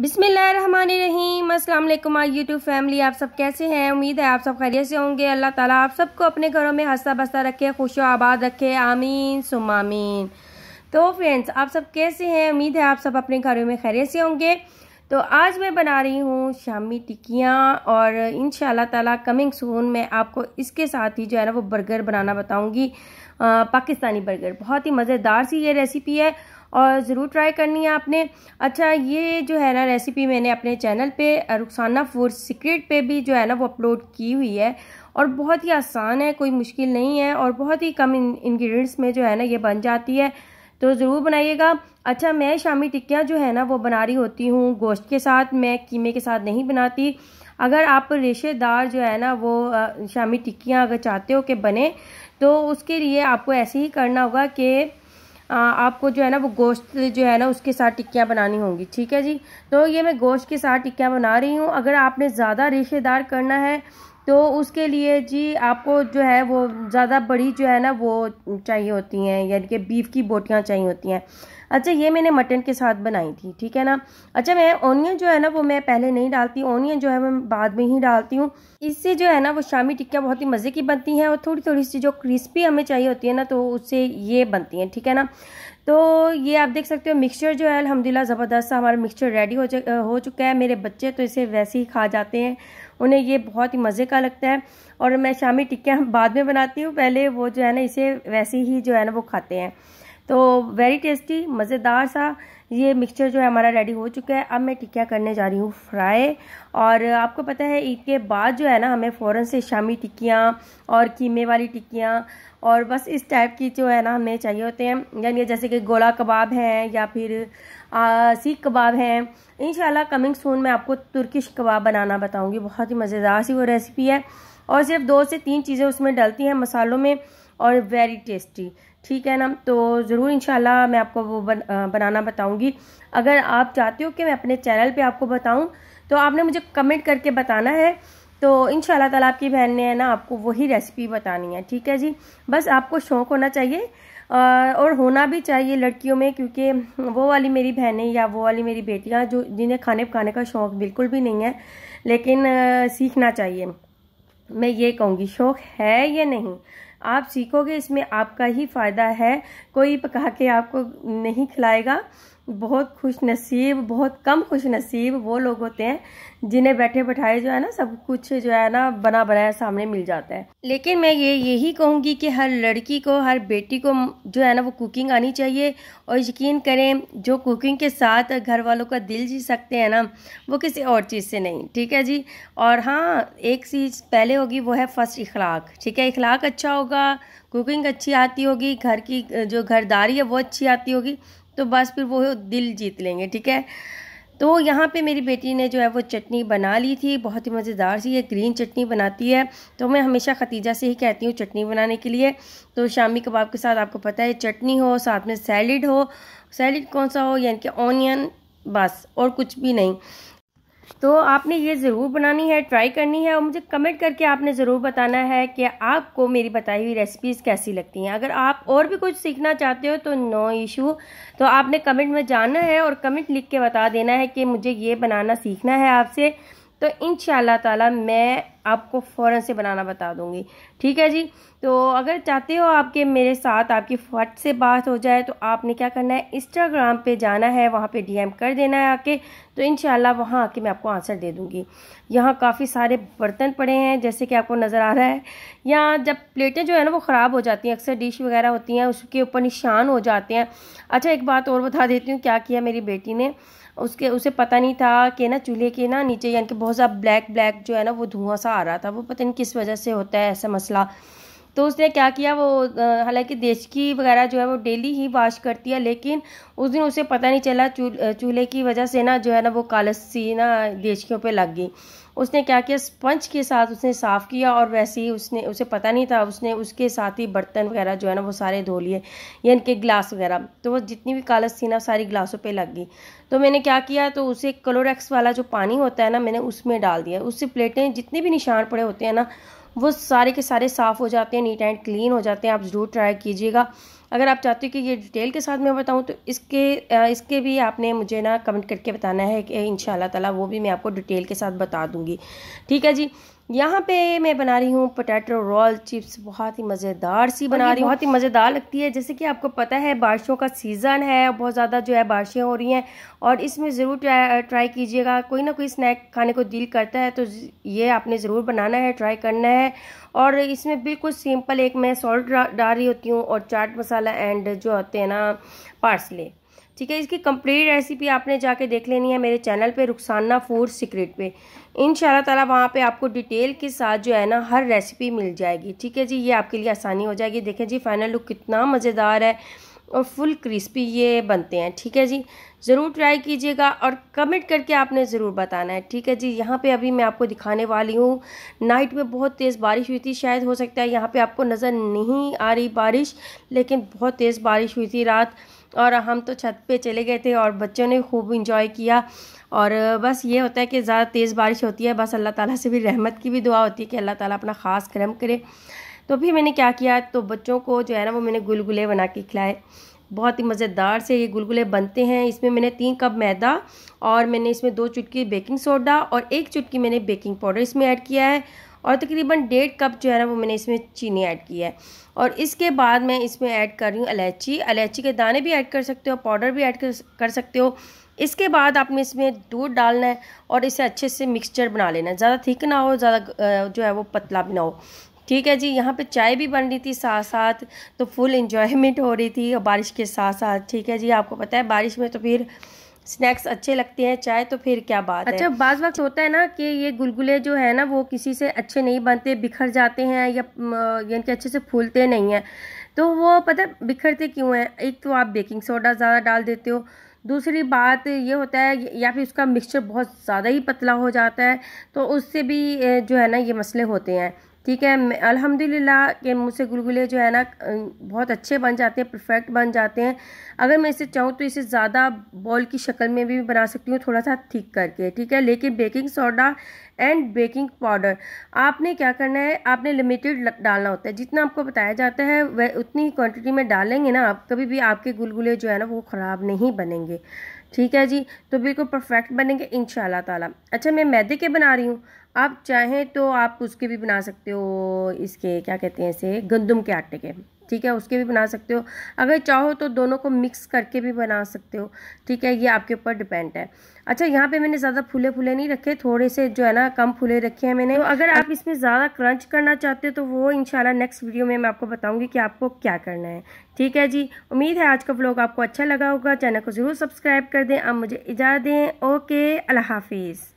अस्सलाम वालेकुम आई YouTube family आप सब कैसे हैं उम्मीद है आप सब खैरियत से होंगे अल्लाह ताला आप सबको अपने घरों में हंसा बस्ता रखे खुश आबाद रखे आमीन सुमामीन तो फ्रेंड्स आप सब कैसे हैं उम्मीद है आप सब अपने घरों में खैरियत से होंगे तो आज मैं बना रही हूँ शामी टिक्कियाँ और इन ताला कमिंग सून मैं आपको इसके साथ ही जो है ना वो बर्गर बनाना बताऊँगी पाकिस्तानी बर्गर बहुत ही मज़ेदार सी ये रेसिपी है और ज़रूर ट्राई करनी है आपने अच्छा ये जो है ना रेसिपी मैंने अपने चैनल पे रुखसाना फूड सीक्रेट पे भी जो है ना वो अपलोड की हुई है और बहुत ही आसान है कोई मुश्किल नहीं है और बहुत ही कम इन्ग्रीडियंट्स में जो है ना ये बन जाती है तो ज़रूर बनाइएगा अच्छा मैं शामी टिक्कियाँ जो है ना वो बना रही होती हूँ गोश्त के साथ मैं कीमे के साथ नहीं बनाती अगर आप रेशेदार जो है ना वो शामी टिक्कियाँ अगर चाहते हो कि बने तो उसके लिए आपको ऐसे ही करना होगा कि आ, आपको जो है ना वो गोश्त जो है ना उसके साथ टिक्कियाँ बनानी होंगी ठीक है जी तो ये मैं गोश्त के साथ टिक्कियाँ बना रही हूँ अगर आपने ज़्यादा रेशेदार करना है तो उसके लिए जी आपको जो है वो ज़्यादा बड़ी जो है ना वो चाहिए होती हैं यानी कि बीफ की बोटियाँ चाहिए होती हैं अच्छा ये मैंने मटन के साथ बनाई थी ठीक है ना अच्छा मैं ओनियन जो है ना वो मैं पहले नहीं डालती ओनियन जो है मैं बाद में ही डालती हूँ इससे जो है ना वो शामी टिक्कियाँ बहुत ही मज़े की बनती हैं और थोड़ी थोड़ी सी जो क्रिस्पी हमें चाहिए होती है ना तो उससे ये बनती हैं ठीक है ना तो ये आप देख सकते हो मिक्सचर जो है अलहमदिल्ला ज़बरदस्त सा हमारा मिक्सचर रेडी हो हो चुका है मेरे बच्चे तो इसे वैसे ही खा जाते हैं उन्हें ये बहुत ही मज़े का लगता है और मैं शामी टिक्कियाँ बाद में बनाती हूँ पहले वो जो है ना इसे वैसे ही जो है ना वो खाते हैं तो वेरी टेस्टी मज़ेदार सा ये मिक्सचर जो है हमारा रेडी हो चुका है अब मैं टिकिया करने जा रही हूँ फ्राई और आपको पता है ईद के बाद जो है ना हमें फ़ौरन से शामी टिक्कियाँ और कीमे वाली टिक्कियाँ और बस इस टाइप की जो है ना हमें चाहिए होते हैं यानी जैसे कि गोला कबाब हैं या फिर सीख कबाब हैं इन कमिंग सून मैं आपको तुर्किश कबाब बनाना बताऊँगी बहुत ही मज़ेदार सी वो रेसिपी है और सिर्फ दो से तीन चीज़ें उसमें डलती हैं मसालों में और वेरी टेस्टी ठीक है ना तो ज़रूर इंशाल्लाह मैं आपको वो बन, बनाना बताऊंगी अगर आप चाहते हो कि मैं अपने चैनल पे आपको बताऊं तो आपने मुझे कमेंट करके बताना है तो इन ताला आपकी बहन ने है ना आपको वही रेसिपी बतानी है ठीक है जी बस आपको शौक़ होना चाहिए और होना भी चाहिए लड़कियों में क्योंकि वो वाली मेरी बहनें या वो वाली मेरी बेटियां जो जिन्हें खाने पकाने का शौक़ बिल्कुल भी नहीं है लेकिन सीखना चाहिए मैं ये कहूँगी शौक़ है या नहीं आप सीखोगे इसमें आपका ही फ़ायदा है कोई पका के आपको नहीं खिलाएगा बहुत खुश नसीब बहुत कम खुश नसीब वो लोग होते हैं जिन्हें बैठे बैठाए जो है ना सब कुछ जो है ना बना बनाया सामने मिल जाता है लेकिन मैं ये यही कहूँगी कि हर लड़की को हर बेटी को जो है ना वो कुकिंग आनी चाहिए और यकीन करें जो कुकिंग के साथ घर वालों का दिल जी सकते हैं ना वो किसी और चीज़ से नहीं ठीक है जी और हाँ एक चीज़ पहले होगी वो है फ़र्स्ट इखलाक ठीक है इखलाक अच्छा होगा कुकिंग अच्छी आती होगी घर की जो घरदारी है वो अच्छी आती होगी तो बस फिर वो दिल जीत लेंगे ठीक है तो यहाँ पे मेरी बेटी ने जो है वो चटनी बना ली थी बहुत ही मज़ेदार सी ये ग्रीन चटनी बनाती है तो मैं हमेशा खतीजा से ही कहती हूँ चटनी बनाने के लिए तो शामी कबाब के साथ आपको पता है चटनी हो साथ में सैलड हो सैलड कौन सा हो यानी कि ऑनियन बस और कुछ भी नहीं तो आपने ये ज़रूर बनानी है ट्राई करनी है और मुझे कमेंट करके आपने ज़रूर बताना है कि आपको मेरी बताई हुई रेसिपीज़ कैसी लगती हैं अगर आप और भी कुछ सीखना चाहते हो तो नो इशू तो आपने कमेंट में जाना है और कमेंट लिख के बता देना है कि मुझे ये बनाना सीखना है आपसे तो इन ताला मैं आपको फ़ौरन से बनाना बता दूंगी ठीक है जी तो अगर चाहते हो आपके मेरे साथ आपकी फट से बात हो जाए तो आपने क्या करना है इंस्टाग्राम पे जाना है वहाँ पे डीएम कर देना है आके तो इन वहाँ आके मैं आपको आंसर दे दूँगी यहाँ काफ़ी सारे बर्तन पड़े हैं जैसे कि आपको नज़र आ रहा है यहाँ जब प्लेटें जो है ना वो ख़राब हो जाती हैं अक्सर डिश वगैरह होती हैं उसके ऊपर निशान हो जाते हैं अच्छा एक बात और बता देती हूँ क्या किया मेरी बेटी ने उसके उसे पता नहीं था कि ना चूल्हे के ना नीचे यानी कि बहुत सा ब्लैक ब्लैक जो है ना वो धुआं सा आ रहा था वो पता नहीं किस वजह से होता है ऐसा मसला तो उसने क्या किया वो हालांकि देश की वगैरह जो है वो डेली ही वाश करती है लेकिन उस दिन उसे पता नहीं चला चूल्हे की वजह से ना जो है ना वो कालस सी ना देशकियों पे लग गई उसने क्या किया स्पंज के साथ उसने साफ़ किया और वैसे ही उसने उसे पता नहीं था उसने उसके साथ ही बर्तन वगैरह जो है ना वो सारे धो लिए यानी कि ग्लास वगैरह तो वो जितनी भी कालस थी ना सारी ग्लासों पे लग गई तो मैंने क्या किया तो उसे क्लोरेक्स वाला जो पानी होता है ना मैंने उसमें डाल दिया उससे प्लेटें जितने भी निशान पड़े होते हैं ना वो सारे के सारे साफ़ हो जाते हैं नीट एंड क्लीन हो जाते हैं आप ज़रूर ट्राई कीजिएगा अगर आप चाहते हो कि ये डिटेल के साथ मैं बताऊँ तो इसके इसके भी आपने मुझे ना कमेंट करके बताना है कि इन ताला वो भी मैं आपको डिटेल के साथ बता दूंगी ठीक है जी यहाँ पे मैं बना रही हूँ पोटैटो रोल चिप्स बहुत ही मज़ेदार सी बना रही हूँ बहुत ही मज़ेदार लगती है जैसे कि आपको पता है बारिशों का सीज़न है बहुत ज़्यादा जो है बारिशें हो रही हैं और इसमें ज़रूर ट्राई ट्राई कीजिएगा कोई ना कोई स्नैक खाने को दिल करता है तो ये आपने ज़रूर बनाना है ट्राई करना है और इसमें बिल्कुल सिंपल एक मैं सॉल्ट डाल रही होती हूँ और चाट मसाला एंड जो होते हैं ना पार्सले ठीक है इसकी कंप्लीट रेसिपी आपने जाके देख लेनी है मेरे चैनल पे रुखसाना फूड सीक्रेट पे इन ताला वहाँ पे आपको डिटेल के साथ जो है ना हर रेसिपी मिल जाएगी ठीक है जी ये आपके लिए आसानी हो जाएगी देखें जी फाइनल लुक कितना मज़ेदार है और फुल क्रिस्पी ये बनते हैं ठीक है जी ज़रूर ट्राई कीजिएगा और कमेंट करके आपने ज़रूर बताना है ठीक है जी यहाँ पे अभी मैं आपको दिखाने वाली हूँ नाइट में बहुत तेज़ बारिश हुई थी शायद हो सकता है यहाँ पे आपको नज़र नहीं आ रही बारिश लेकिन बहुत तेज़ बारिश हुई थी रात और हम तो छत पे चले गए थे और बच्चों ने खूब इंजॉय किया और बस ये होता है कि ज़्यादा तेज़ बारिश होती है बस अल्लाह ताला से भी रहमत की भी दुआ होती है कि अल्लाह ताला अपना ख़ास करम करे तो फिर मैंने क्या किया तो बच्चों को जो है ना वो मैंने गुलगुले बना के खिलाए बहुत ही मज़ेदार से ये गुलगुले बनते हैं इसमें मैंने तीन कप मैदा और मैंने इसमें दो चुटकी बेकिंग सोडा और एक चुटकी मैंने बेकिंग पाउडर इसमें ऐड किया है और तकरीबन डेढ़ कप जो है ना वो मैंने इसमें चीनी ऐड की है और इसके बाद मैं इसमें ऐड कर रही हूँ इलायची इलायची के दाने भी ऐड कर सकते हो पाउडर भी ऐड कर सकते हो इसके बाद आपने इसमें दूध डालना है और इसे अच्छे से मिक्सचर बना लेना है ज़्यादा थिक ना हो ज़्यादा जो है वो पतला भी ना हो ठीक है जी यहाँ पे चाय भी बन रही थी साथ साथ तो फुल इन्जॉयमेंट हो रही थी बारिश के साथ साथ ठीक है जी आपको पता है बारिश में तो फिर स्नैक्स अच्छे लगते हैं चाय तो फिर क्या बात अच्छा बाज वक्त होता है ना कि ये गुलगुले जो है ना वो किसी से अच्छे नहीं बनते बिखर जाते हैं या कि अच्छे से फूलते नहीं हैं तो वो पता बिखरते क्यों हैं एक तो आप बेकिंग सोडा ज़्यादा डाल देते हो दूसरी बात ये होता है या फिर उसका मिक्सचर बहुत ज़्यादा ही पतला हो जाता है तो उससे भी जो है ना ये मसले होते हैं ठीक है अल्हम्दुलिल्लाह के मुझसे गुलगुले जो है ना बहुत अच्छे बन जाते हैं परफेक्ट बन जाते हैं अगर मैं इसे चाहूँ तो इसे ज़्यादा बॉल की शक्ल में भी बना सकती हूँ थोड़ा सा ठीक करके ठीक है लेकिन baking soda and baking powder आपने क्या करना है आपने लिमिटेड डालना होता है जितना आपको बताया जाता है वह उतनी क्वान्टिटी में डालेंगे ना आप कभी भी आपके गुलगुले जो है ना वो ख़राब नहीं बनेंगे ठीक है जी तो बिल्कुल परफेक्ट बनेंगे इन ताला अच्छा मैं मैदे के बना रही हूँ आप चाहें तो आप उसके भी बना सकते हो इसके क्या कहते हैं इसे गंदम के आटे के ठीक है उसके भी बना सकते हो अगर चाहो तो दोनों को मिक्स करके भी बना सकते हो ठीक है ये आपके ऊपर डिपेंड है अच्छा यहाँ पे मैंने ज़्यादा फूले फूले नहीं रखे थोड़े से जो है ना कम फूले रखे हैं मैंने तो अगर आप इसमें ज़्यादा क्रंच करना चाहते हो तो वो इंशाल्लाह नेक्स्ट वीडियो में मैं आपको बताऊँगी कि आपको क्या करना है ठीक है जी उम्मीद है आज का ब्लॉग आपको अच्छा लगा होगा चैनल को ज़रूर सब्सक्राइब कर दें आप मुझे इजाज़ दें ओके अल्लाह हाफिज़